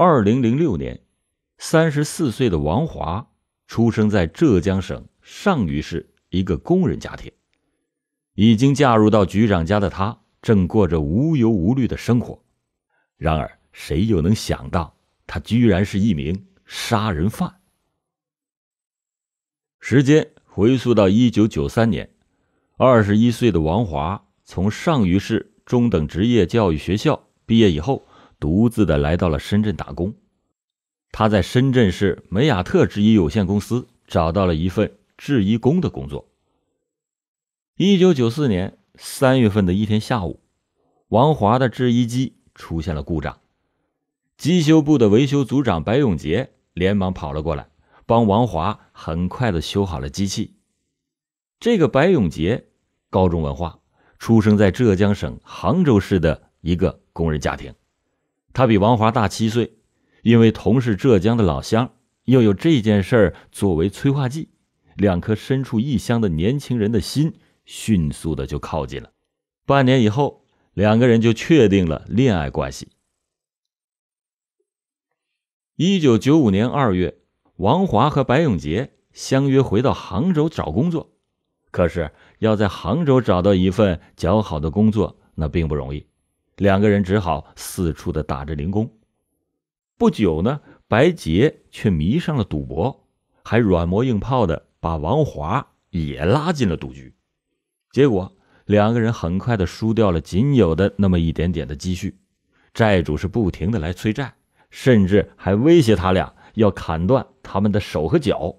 二零零六年，三十四岁的王华出生在浙江省上虞市一个工人家庭。已经嫁入到局长家的她，正过着无忧无虑的生活。然而，谁又能想到，她居然是一名杀人犯？时间回溯到一九九三年，二十一岁的王华从上虞市中等职业教育学校毕业以后。独自的来到了深圳打工，他在深圳市美雅特制衣有限公司找到了一份制衣工的工作。一九九四年三月份的一天下午，王华的制衣机出现了故障，机修部的维修组长白永杰连忙跑了过来，帮王华很快的修好了机器。这个白永杰，高中文化，出生在浙江省杭州市的一个工人家庭。他比王华大七岁，因为同是浙江的老乡，又有这件事儿作为催化剂，两颗身处异乡的年轻人的心迅速的就靠近了。半年以后，两个人就确定了恋爱关系。一九九五年二月，王华和白永杰相约回到杭州找工作，可是要在杭州找到一份较好的工作，那并不容易。两个人只好四处的打着零工，不久呢，白洁却迷上了赌博，还软磨硬泡的把王华也拉进了赌局，结果两个人很快的输掉了仅有的那么一点点的积蓄，债主是不停的来催债，甚至还威胁他俩要砍断他们的手和脚。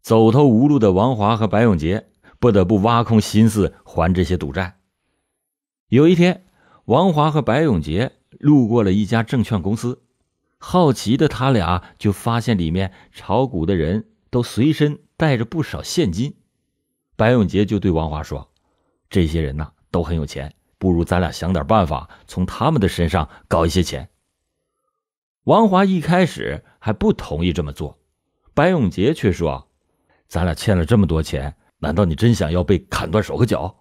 走投无路的王华和白永杰不得不挖空心思还这些赌债，有一天。王华和白永杰路过了一家证券公司，好奇的他俩就发现里面炒股的人都随身带着不少现金。白永杰就对王华说：“这些人呢都很有钱，不如咱俩想点办法，从他们的身上搞一些钱。”王华一开始还不同意这么做，白永杰却说：“咱俩欠了这么多钱，难道你真想要被砍断手和脚？”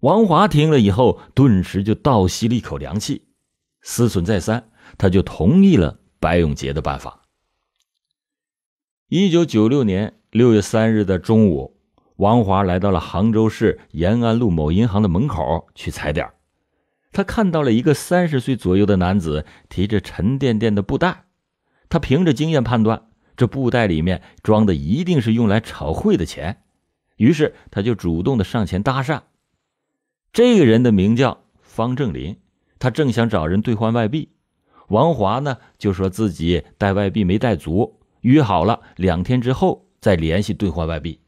王华听了以后，顿时就倒吸了一口凉气，思忖再三，他就同意了白永杰的办法。一九九六年六月三日的中午，王华来到了杭州市延安路某银行的门口去踩点。他看到了一个三十岁左右的男子提着沉甸甸的布袋，他凭着经验判断，这布袋里面装的一定是用来炒汇的钱，于是他就主动的上前搭讪。这个人的名叫方正林，他正想找人兑换外币。王华呢，就说自己带外币没带足，约好了两天之后再联系兑换外币。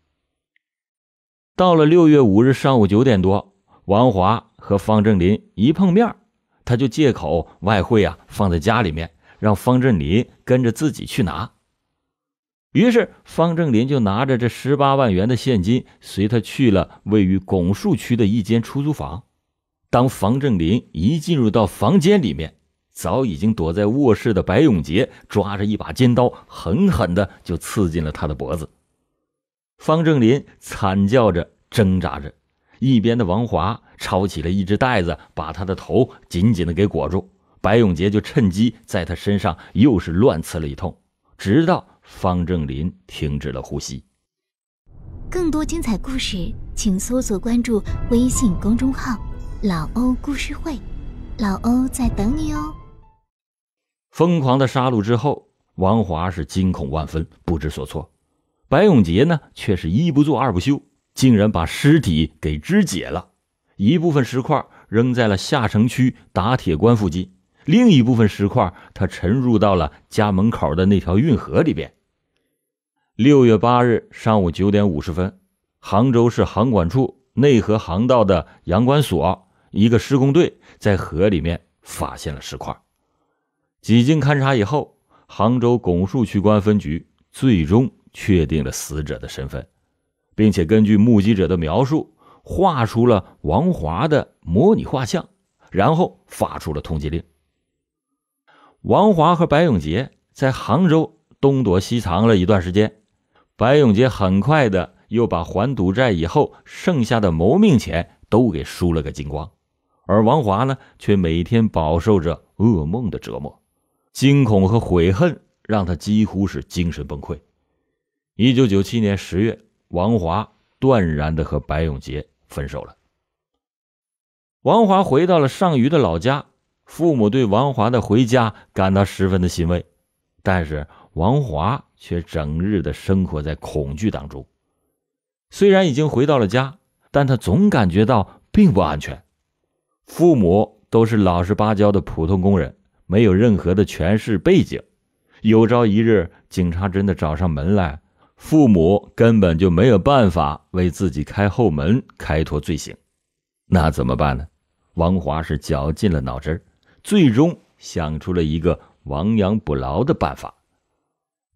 到了六月五日上午九点多，王华和方正林一碰面，他就借口外汇啊放在家里面，让方正林跟着自己去拿。于是，方正林就拿着这十八万元的现金，随他去了位于拱墅区的一间出租房。当方正林一进入到房间里面，早已经躲在卧室的白永杰抓着一把尖刀，狠狠的就刺进了他的脖子。方正林惨叫着挣扎着，一边的王华抄起了一只袋子，把他的头紧紧的给裹住。白永杰就趁机在他身上又是乱刺了一通，直到。方正林停止了呼吸。更多精彩故事，请搜索关注微信公众号“老欧故事会”，老欧在等你哦。疯狂的杀戮之后，王华是惊恐万分，不知所措。白永杰呢，却是一不做二不休，竟然把尸体给肢解了。一部分石块扔在了下城区打铁关附近，另一部分石块他沉入到了家门口的那条运河里边。六月八日上午九点五十分，杭州市航管处内河航道的阳管所一个施工队在河里面发现了石块。几经勘查以后，杭州拱墅区公安分局最终确定了死者的身份，并且根据目击者的描述画出了王华的模拟画像，然后发出了通缉令。王华和白永杰在杭州东躲西藏了一段时间。白永杰很快的又把还赌债以后剩下的谋命钱都给输了个精光，而王华呢，却每天饱受着噩梦的折磨，惊恐和悔恨让他几乎是精神崩溃。一九九七年十月，王华断然的和白永杰分手了。王华回到了上虞的老家，父母对王华的回家感到十分的欣慰，但是。王华却整日的生活在恐惧当中。虽然已经回到了家，但他总感觉到并不安全。父母都是老实巴交的普通工人，没有任何的权势背景。有朝一日警察真的找上门来，父母根本就没有办法为自己开后门、开脱罪行。那怎么办呢？王华是绞尽了脑汁，最终想出了一个亡羊补牢的办法。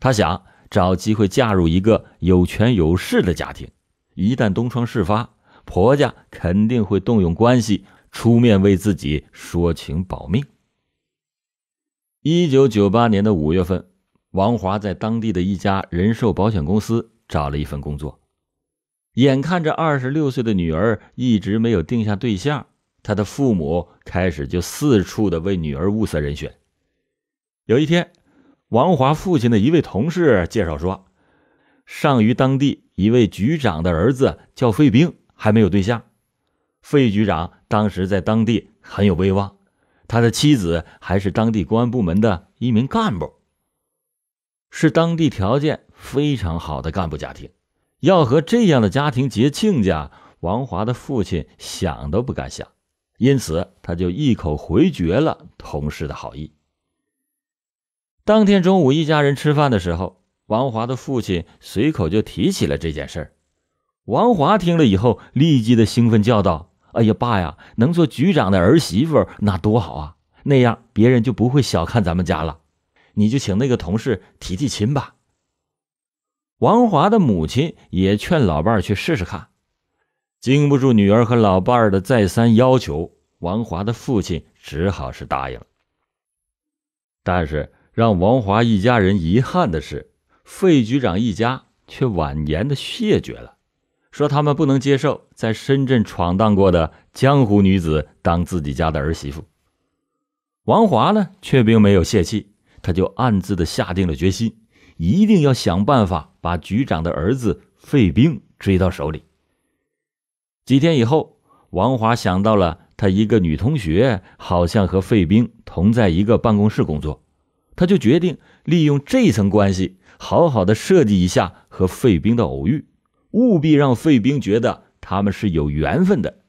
她想找机会嫁入一个有权有势的家庭，一旦东窗事发，婆家肯定会动用关系出面为自己说情保命。一九九八年的五月份，王华在当地的一家人寿保险公司找了一份工作，眼看着二十六岁的女儿一直没有定下对象，她的父母开始就四处的为女儿物色人选。有一天。王华父亲的一位同事介绍说，上虞当地一位局长的儿子叫费兵，还没有对象。费局长当时在当地很有威望，他的妻子还是当地公安部门的一名干部，是当地条件非常好的干部家庭。要和这样的家庭结亲家，王华的父亲想都不敢想，因此他就一口回绝了同事的好意。当天中午，一家人吃饭的时候，王华的父亲随口就提起了这件事儿。王华听了以后，立即的兴奋叫道：“哎呀，爸呀，能做局长的儿媳妇那多好啊！那样别人就不会小看咱们家了。你就请那个同事提提亲吧。”王华的母亲也劝老伴儿去试试看。经不住女儿和老伴儿的再三要求，王华的父亲只好是答应了。但是。让王华一家人遗憾的是，费局长一家却婉言的谢绝了，说他们不能接受在深圳闯荡过的江湖女子当自己家的儿媳妇。王华呢，却并没有泄气，他就暗自的下定了决心，一定要想办法把局长的儿子费兵追到手里。几天以后，王华想到了他一个女同学，好像和费兵同在一个办公室工作。他就决定利用这层关系，好好的设计一下和费兵的偶遇，务必让费兵觉得他们是有缘分的。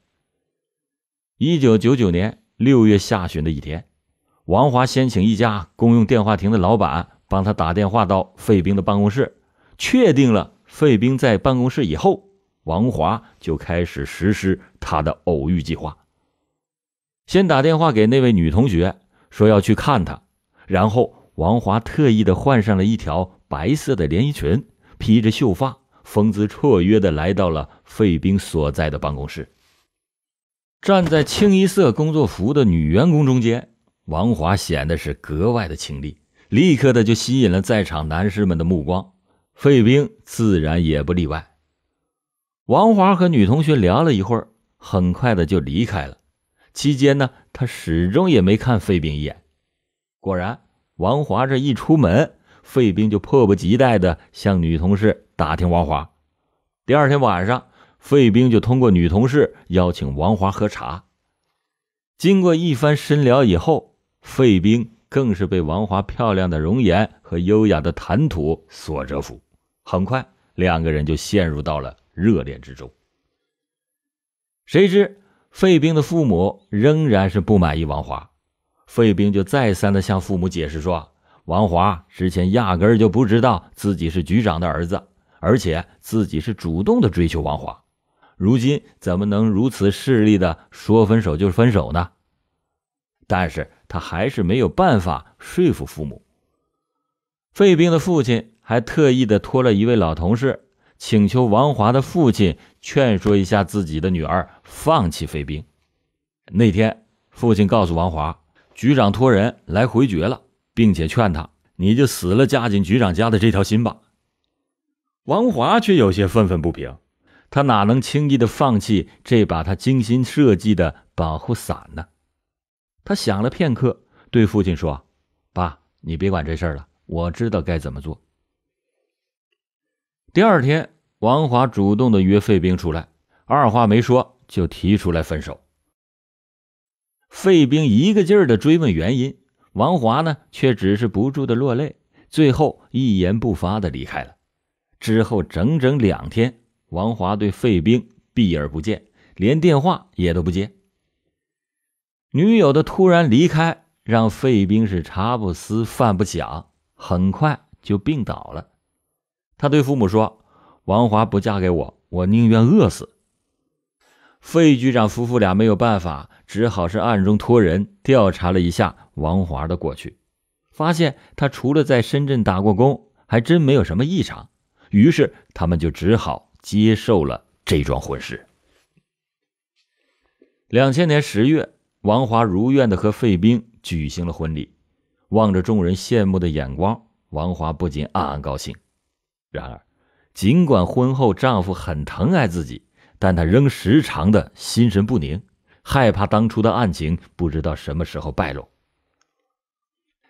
一九九九年六月下旬的一天，王华先请一家公用电话亭的老板帮他打电话到费兵的办公室，确定了费兵在办公室以后，王华就开始实施他的偶遇计划，先打电话给那位女同学，说要去看她。然后，王华特意的换上了一条白色的连衣裙，披着秀发，风姿绰约的来到了费兵所在的办公室。站在清一色工作服的女员工中间，王华显得是格外的清丽，立刻的就吸引了在场男士们的目光。费兵自然也不例外。王华和女同学聊了一会儿，很快的就离开了。期间呢，他始终也没看费兵一眼。果然，王华这一出门，费兵就迫不及待地向女同事打听王华。第二天晚上，费兵就通过女同事邀请王华喝茶。经过一番深聊以后，费兵更是被王华漂亮的容颜和优雅的谈吐所折服。很快，两个人就陷入到了热恋之中。谁知，费兵的父母仍然是不满意王华。费兵就再三的向父母解释说，王华之前压根儿就不知道自己是局长的儿子，而且自己是主动的追求王华，如今怎么能如此势利的说分手就分手呢？但是他还是没有办法说服父母。费兵的父亲还特意的托了一位老同事，请求王华的父亲劝说一下自己的女儿，放弃费兵。那天，父亲告诉王华。局长托人来回绝了，并且劝他：“你就死了嫁进局长家的这条心吧。”王华却有些愤愤不平，他哪能轻易的放弃这把他精心设计的保护伞呢？他想了片刻，对父亲说：“爸，你别管这事儿了，我知道该怎么做。”第二天，王华主动的约费兵出来，二话没说就提出来分手。费兵一个劲儿的追问原因，王华呢却只是不住的落泪，最后一言不发的离开了。之后整整两天，王华对费兵避而不见，连电话也都不接。女友的突然离开让费兵是茶不思饭不想，很快就病倒了。他对父母说：“王华不嫁给我，我宁愿饿死。”费局长夫妇俩没有办法，只好是暗中托人调查了一下王华的过去，发现他除了在深圳打过工，还真没有什么异常。于是他们就只好接受了这桩婚事。两千年十月，王华如愿的和费兵举行了婚礼。望着众人羡慕的眼光，王华不禁暗暗高兴。然而，尽管婚后丈夫很疼爱自己。但他仍时常的心神不宁，害怕当初的案情不知道什么时候败露。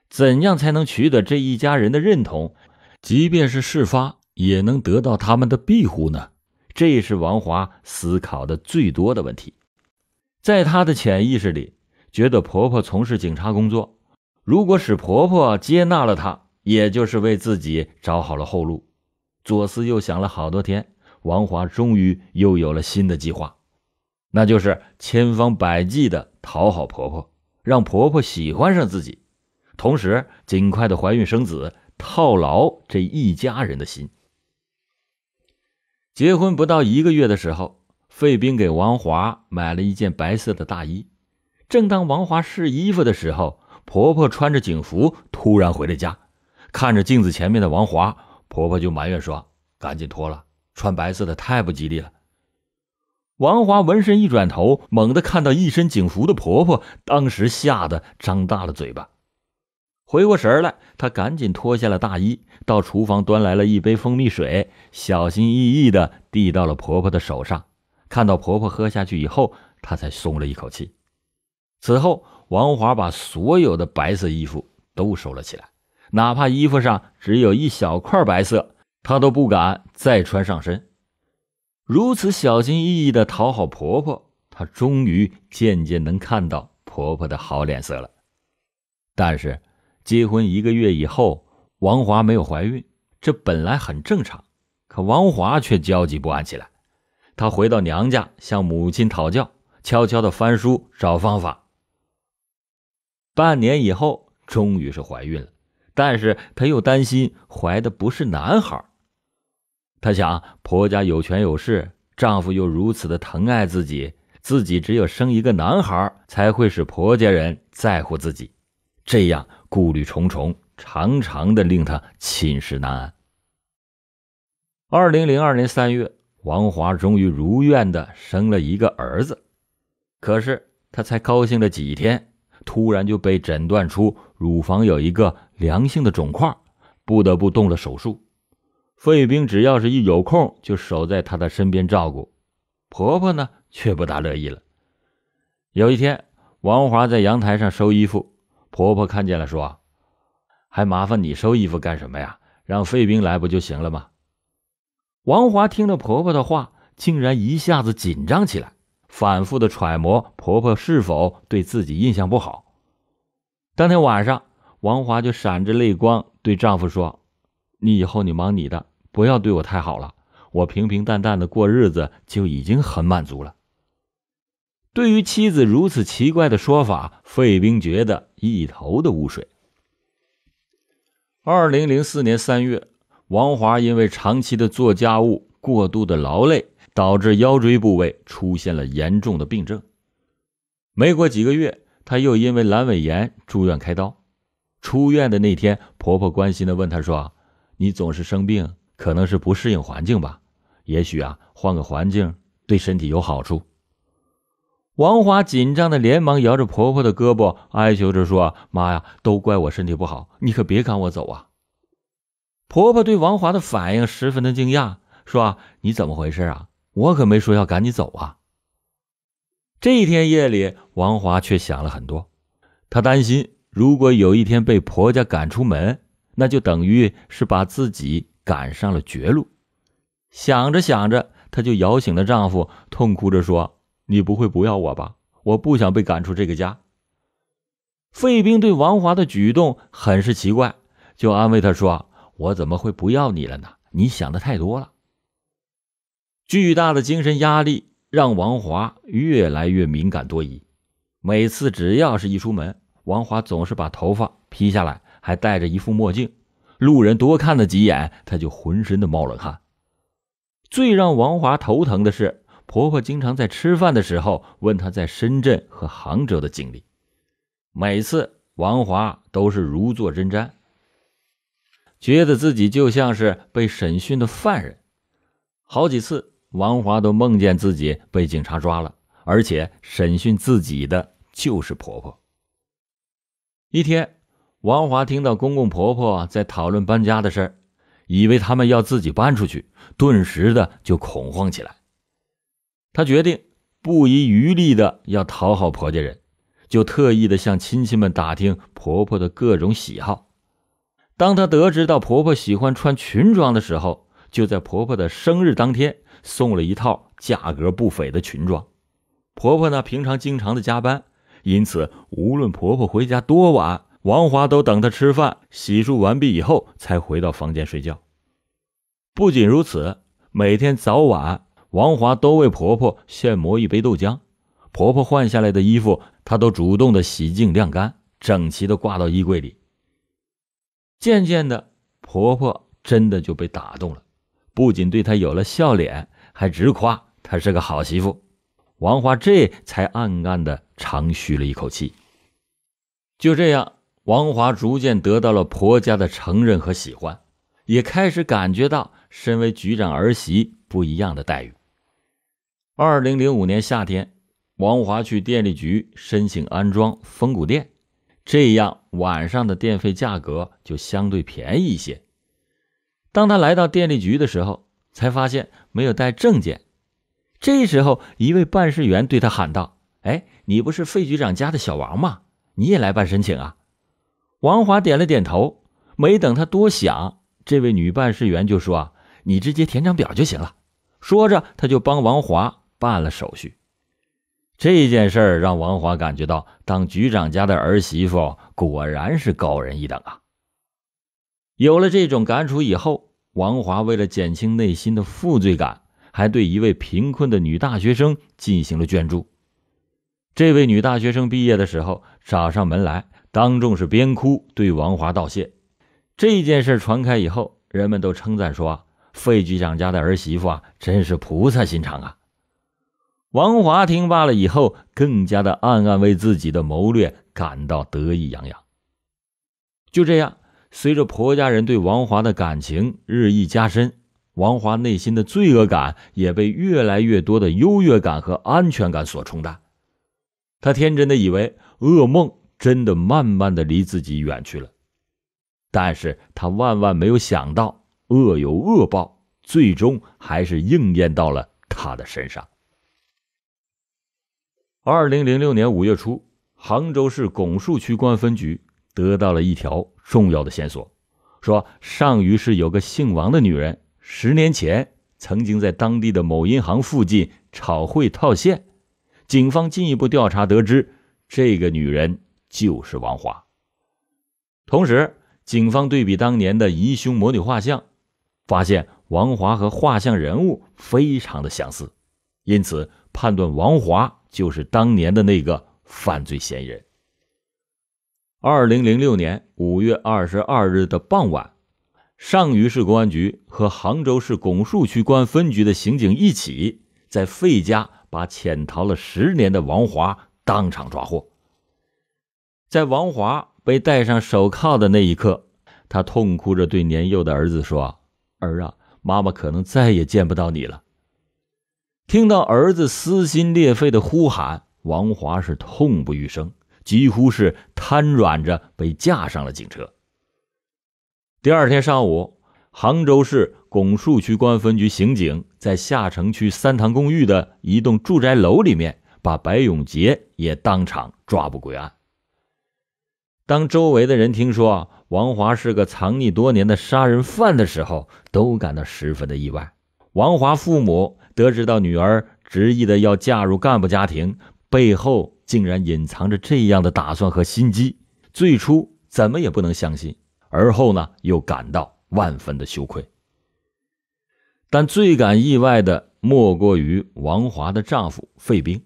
怎样才能取得这一家人的认同，即便是事发，也能得到他们的庇护呢？这是王华思考的最多的问题。在他的潜意识里，觉得婆婆从事警察工作，如果使婆婆接纳了他，也就是为自己找好了后路。左思右想了好多天。王华终于又有了新的计划，那就是千方百计的讨好婆婆，让婆婆喜欢上自己，同时尽快的怀孕生子，套牢这一家人的心。结婚不到一个月的时候，费兵给王华买了一件白色的大衣。正当王华试衣服的时候，婆婆穿着警服突然回了家，看着镜子前面的王华，婆婆就埋怨说：“赶紧脱了。”穿白色的太不吉利了。王华闻声一转头，猛地看到一身警服的婆婆，当时吓得张大了嘴巴。回过神来，她赶紧脱下了大衣，到厨房端来了一杯蜂蜜水，小心翼翼地递到了婆婆的手上。看到婆婆喝下去以后，她才松了一口气。此后，王华把所有的白色衣服都收了起来，哪怕衣服上只有一小块白色。她都不敢再穿上身，如此小心翼翼的讨好婆婆，她终于渐渐能看到婆婆的好脸色了。但是，结婚一个月以后，王华没有怀孕，这本来很正常，可王华却焦急不安起来。她回到娘家向母亲讨教，悄悄的翻书找方法。半年以后，终于是怀孕了，但是她又担心怀的不是男孩。她想，婆家有权有势，丈夫又如此的疼爱自己，自己只有生一个男孩，才会使婆家人在乎自己。这样顾虑重重，常常的令她寝食难安。二零零二年三月，王华终于如愿的生了一个儿子。可是她才高兴了几天，突然就被诊断出乳房有一个良性的肿块，不得不动了手术。费兵只要是一有空，就守在她的身边照顾。婆婆呢，却不大乐意了。有一天，王华在阳台上收衣服，婆婆看见了，说：“还麻烦你收衣服干什么呀？让费兵来不就行了吗？”王华听了婆婆的话，竟然一下子紧张起来，反复的揣摩婆婆是否对自己印象不好。当天晚上，王华就闪着泪光对丈夫说。你以后你忙你的，不要对我太好了。我平平淡淡的过日子就已经很满足了。对于妻子如此奇怪的说法，费冰觉得一头的雾水。二零零四年三月，王华因为长期的做家务、过度的劳累，导致腰椎部位出现了严重的病症。没过几个月，他又因为阑尾炎住院开刀。出院的那天，婆婆关心的问他说。你总是生病，可能是不适应环境吧？也许啊，换个环境对身体有好处。王华紧张的连忙摇着婆婆的胳膊，哀求着说：“妈呀，都怪我身体不好，你可别赶我走啊！”婆婆对王华的反应十分的惊讶，说：“你怎么回事啊？我可没说要赶你走啊！”这一天夜里，王华却想了很多，她担心如果有一天被婆家赶出门。那就等于是把自己赶上了绝路。想着想着，她就摇醒了丈夫，痛哭着说：“你不会不要我吧？我不想被赶出这个家。”费兵对王华的举动很是奇怪，就安慰她说：“我怎么会不要你了呢？你想的太多了。”巨大的精神压力让王华越来越敏感多疑。每次只要是一出门，王华总是把头发披下来。还戴着一副墨镜，路人多看了几眼，他就浑身的冒冷汗。最让王华头疼的是，婆婆经常在吃饭的时候问她在深圳和杭州的经历，每次王华都是如坐针毡，觉得自己就像是被审讯的犯人。好几次，王华都梦见自己被警察抓了，而且审讯自己的就是婆婆。一天。王华听到公公婆婆在讨论搬家的事儿，以为他们要自己搬出去，顿时的就恐慌起来。他决定不遗余力的要讨好婆家人，就特意的向亲戚们打听婆婆的各种喜好。当他得知到婆婆喜欢穿裙装的时候，就在婆婆的生日当天送了一套价格不菲的裙装。婆婆呢，平常经常的加班，因此无论婆婆回家多晚。王华都等她吃饭，洗漱完毕以后才回到房间睡觉。不仅如此，每天早晚，王华都为婆婆现磨一杯豆浆。婆婆换下来的衣服，她都主动的洗净晾干，整齐的挂到衣柜里。渐渐的，婆婆真的就被打动了，不仅对她有了笑脸，还直夸她是个好媳妇。王华这才暗暗的长吁了一口气。就这样。王华逐渐得到了婆家的承认和喜欢，也开始感觉到身为局长儿媳不一样的待遇。二零零五年夏天，王华去电力局申请安装峰谷电，这样晚上的电费价格就相对便宜一些。当他来到电力局的时候，才发现没有带证件。这时候，一位办事员对他喊道：“哎，你不是费局长家的小王吗？你也来办申请啊？”王华点了点头，没等他多想，这位女办事员就说：“你直接填张表就行了。”说着，他就帮王华办了手续。这件事儿让王华感觉到，当局长家的儿媳妇果然是高人一等啊！有了这种感触以后，王华为了减轻内心的负罪感，还对一位贫困的女大学生进行了捐助。这位女大学生毕业的时候找上门来。当众是边哭对王华道谢。这件事传开以后，人们都称赞说：“啊，费局长家的儿媳妇啊，真是菩萨心肠啊！”王华听罢了以后，更加的暗暗为自己的谋略感到得意洋洋。就这样，随着婆家人对王华的感情日益加深，王华内心的罪恶感也被越来越多的优越感和安全感所冲淡。他天真的以为噩梦。真的慢慢的离自己远去了，但是他万万没有想到恶有恶报，最终还是应验到了他的身上。二零零六年五月初，杭州市拱墅区公安分局得到了一条重要的线索，说上虞市有个姓王的女人，十年前曾经在当地的某银行附近炒汇套现，警方进一步调查得知，这个女人。就是王华。同时，警方对比当年的疑凶模拟画像，发现王华和画像人物非常的相似，因此判断王华就是当年的那个犯罪嫌疑人。二零零六年五月二十二日的傍晚，上虞市公安局和杭州市拱墅区公安分局的刑警一起，在费家把潜逃了十年的王华当场抓获。在王华被戴上手铐的那一刻，他痛哭着对年幼的儿子说：“儿啊，妈妈可能再也见不到你了。”听到儿子撕心裂肺的呼喊，王华是痛不欲生，几乎是瘫软着被架上了警车。第二天上午，杭州市拱墅区公安分局刑警在下城区三塘公寓的一栋住宅楼里面，把白永杰也当场抓捕归案。当周围的人听说王华是个藏匿多年的杀人犯的时候，都感到十分的意外。王华父母得知到女儿执意的要嫁入干部家庭，背后竟然隐藏着这样的打算和心机，最初怎么也不能相信，而后呢，又感到万分的羞愧。但最感意外的，莫过于王华的丈夫费兵，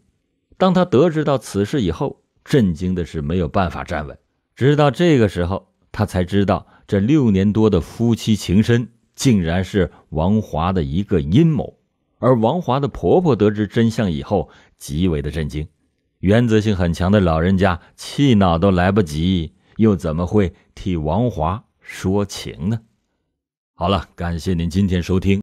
当他得知到此事以后，震惊的是没有办法站稳。直到这个时候，他才知道这六年多的夫妻情深，竟然是王华的一个阴谋。而王华的婆婆得知真相以后，极为的震惊。原则性很强的老人家，气恼都来不及，又怎么会替王华说情呢？好了，感谢您今天收听。